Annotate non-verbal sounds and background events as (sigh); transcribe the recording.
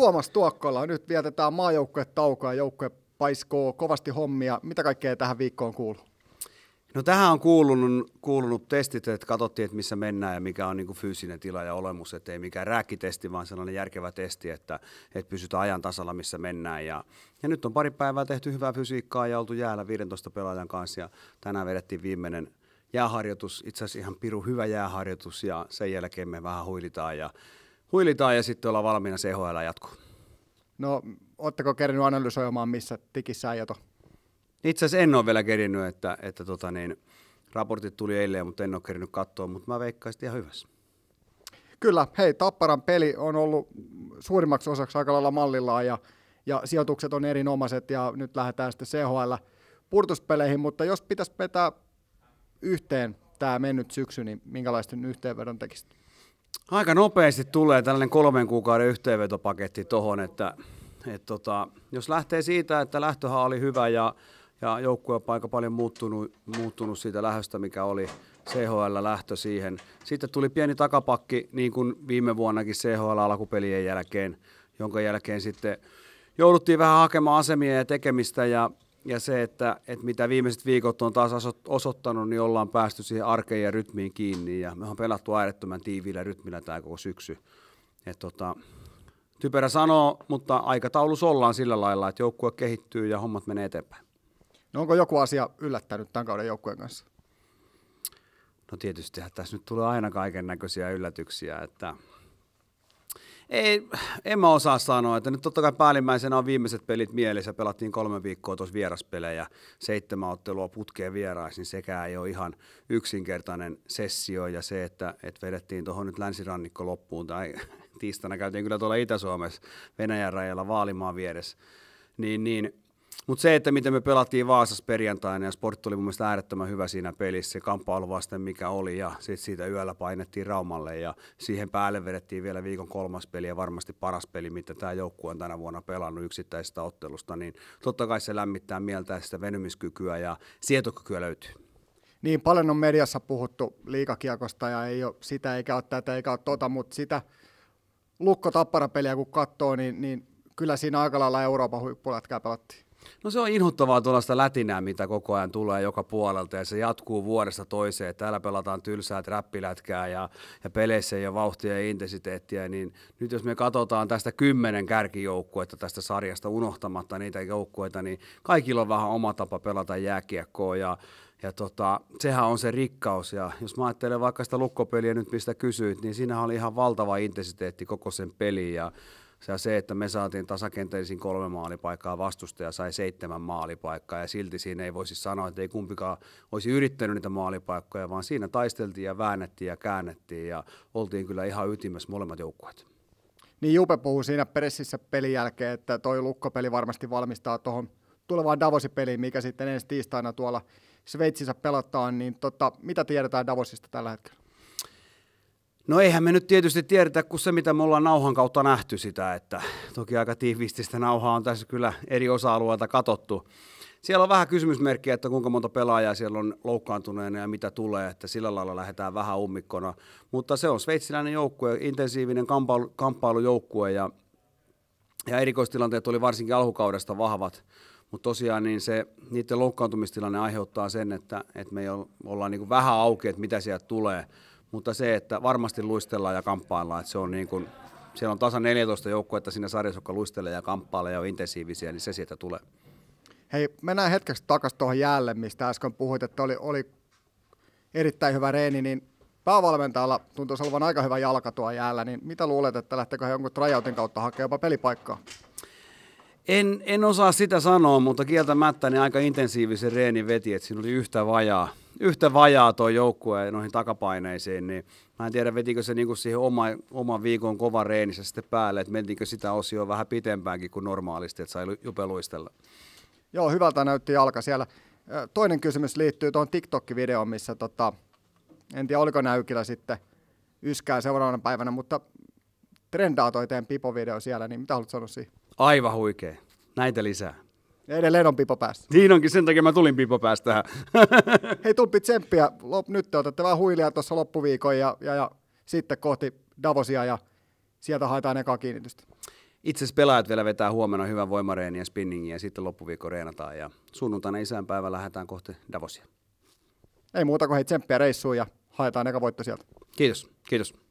Tuomas Tuokkola, nyt vietetään ja joukkue paiskoo kovasti hommia. Mitä kaikkea tähän viikkoon kuuluu? No tähän on kuulunut, kuulunut testit, että katsottiin, että missä mennään ja mikä on niin fyysinen tila ja olemus, että ei mikään rääkkitesti, vaan sellainen järkevä testi, että, että pysytään ajan tasalla, missä mennään. Ja, ja nyt on pari päivää tehty hyvää fysiikkaa ja oltu jäällä 15 pelaajan kanssa ja tänään vedettiin viimeinen jääharjoitus, itse asiassa ihan piru hyvä jääharjoitus ja sen jälkeen me vähän huilitaan ja huilitaan ja sitten ollaan valmiina CHL e jatkuu. No, ootteko kerinyt analysoimaan, missä tikissä ajato? Itse asiassa en ole vielä kerinyt, että, että tota niin, raportit tuli eilen, mutta en ole kerinyt katsoa, mutta mä veikkaisin ihan hyvässä. Kyllä, hei, Tapparan peli on ollut suurimmaksi osaksi aika lailla mallillaan ja, ja sijoitukset on erinomaiset ja nyt lähdetään sitten CHL purtuspeleihin, mutta jos pitäisi vetää yhteen tämä mennyt syksy, niin minkälaisten yhteenvedon tekisit? Aika nopeasti tulee tällainen kolmen kuukauden yhteenvetopaketti tuohon, että et tota, jos lähtee siitä, että lähtöhän oli hyvä ja, ja joukkue aika paljon muuttunut, muuttunut siitä lähöstä, mikä oli CHL-lähtö siihen. Sitten tuli pieni takapakki, niin kuin viime vuonnakin CHL-alkupelien jälkeen, jonka jälkeen sitten jouduttiin vähän hakemaan asemia ja tekemistä ja ja se, että, että mitä viimeiset viikot on taas osoittanut, niin ollaan päästy siihen arkeen ja rytmiin kiinni. Ja me on pelattu äärettömän tiiviillä rytmillä tämä koko syksy. Et tota, typerä sanoo, mutta aikataulussa ollaan sillä lailla, että joukkue kehittyy ja hommat menee eteenpäin. No onko joku asia yllättänyt tämän kauden joukkueen kanssa? No tietysti tässä nyt tulee aina kaiken näköisiä yllätyksiä, että – ei, en mä osaa sanoa, että nyt totta kai päällimmäisenä on viimeiset pelit mielessä. Pelattiin kolme viikkoa tuossa vieraspelejä, seitsemän ottelua putkeen niin Sekään ei ole ihan yksinkertainen sessio ja se, että, että vedettiin tuohon nyt länsirannikko loppuun tai tiistaina käytiin kyllä tuolla Itä-Suomessa Venäjän rajalla Vaalimaan vieressä, niin, niin mutta se, että miten me pelattiin Vaasassa perjantaina ja Sport oli mun mielestä äärettömän hyvä siinä pelissä, se kamppailu vasten mikä oli ja sit siitä yöllä painettiin Raumalle ja siihen päälle vedettiin vielä viikon kolmas peli ja varmasti paras peli, mitä tämä joukkue on tänä vuonna pelannut yksittäisestä ottelusta, niin totta kai se lämmittää mieltä sitä venymiskykyä ja sietokykyä löytyy. Niin, paljon on mediassa puhuttu liikakiekosta ja ei ole sitä eikä ole tätä eikä ole tota, mutta sitä lukko tapparapeliä kun katsoo, niin, niin kyllä siinä aika lailla Euroopan huippulätkää pelattiin. No se on inhottavaa tuollaista lätinää, mitä koko ajan tulee joka puolelta ja se jatkuu vuodesta toiseen. Täällä pelataan tylsää räppilätkää ja, ja peleissä ei ole vauhtia ja intensiteettiä, niin nyt jos me katsotaan tästä kymmenen kärkijoukkuetta tästä sarjasta unohtamatta niitä joukkueita, niin kaikilla on vähän oma tapa pelata jääkiekkoa ja ja tota, sehän on se rikkaus. Ja jos mä ajattelen vaikka sitä lukkopeliä nyt, mistä kysyit, niin siinähän oli ihan valtava intensiteetti koko sen peliin. Ja se, se, että me saatiin tasakenteellisiin kolme maalipaikkaa, vastustaja sai seitsemän maalipaikkaa ja silti siinä ei voisi sanoa, että ei kumpikaan olisi yrittänyt niitä maalipaikkoja, vaan siinä taisteltiin ja väännettiin ja käännettiin ja oltiin kyllä ihan ytimessä molemmat joukkueet. Niin Jupe puhuu siinä pressissä pelin jälkeen, että toi lukkopeli varmasti valmistaa tuohon tulevaan Davosin peliin, mikä sitten ensi tiistaina tuolla Sveitsissä pelataan, niin tota, mitä tiedetään Davosista tällä hetkellä? No eihän me nyt tietysti tiedetä kuin se, mitä me ollaan nauhan kautta nähty sitä, että toki aika sitä nauhaa on tässä kyllä eri osa-alueilta katottu. Siellä on vähän kysymysmerkkiä, että kuinka monta pelaajaa siellä on loukkaantuneena ja mitä tulee, että sillä lailla lähdetään vähän ummikkona. Mutta se on sveitsiläinen joukkue, intensiivinen kamppailu, kamppailujoukkue ja, ja erikoistilanteet oli varsinkin alkukaudesta vahvat. Mutta tosiaan niin se, niiden loukkaantumistilanne aiheuttaa sen, että, että me ollaan niin vähän auki, että mitä sieltä tulee – mutta se, että varmasti luistellaan ja kamppaillaan, että se on niin kuin, siellä on tasa 14 joukkuetta siinä sarjassa, jotka luistelee ja kamppailee ja on intensiivisiä, niin se sieltä tulee. Hei, mennään hetkeksi takaisin tuohon jäälle, mistä äsken puhuit, että oli, oli erittäin hyvä reeni, niin päävalmentajalla tuntuisi olevan aika hyvä jalka tuo jäällä, niin mitä luulet, että lähteekö he jonkun tryoutin kautta hakemaan jopa pelipaikkaa? En, en osaa sitä sanoa, mutta kieltämättä niin aika intensiivisen reenin veti, että siinä oli yhtä vajaa yhtä vajaa tuo joukkue noihin takapaineisiin, niin mä en tiedä vetikö se niinku siihen oma, oman viikon kova reenissä sitten päälle, että mentikö sitä osioa vähän pitempäänkin kuin normaalisti, että sai jope luistella. Joo, hyvältä näytti jalka siellä. Toinen kysymys liittyy tuohon TikTok-videoon, missä tota, en tiedä oliko näykillä sitten yskää seuraavana päivänä, mutta trendaa toi teidän pipovideo siellä, niin mitä haluat sanoa siihen? Aivan huikea. Näitä lisää. Edelleen on pipo päässä. Niin onkin, sen takia mä tulin pipo päästä tähän. (laughs) Hei, tumpi tsemppiä. Lop, nyt te otatte vähän huilia tuossa loppuviikon ja, ja, ja, sitten kohti Davosia ja sieltä haetaan ekaa kiinnitystä. Itse asiassa pelaajat vielä vetää huomenna hyvän voimareeni ja spinningin ja sitten loppuviikko reenataan ja sunnuntaina isänpäivä lähdetään kohti Davosia. Ei muuta kuin hei tsemppiä reissuun ja haetaan eka voitto sieltä. Kiitos, kiitos.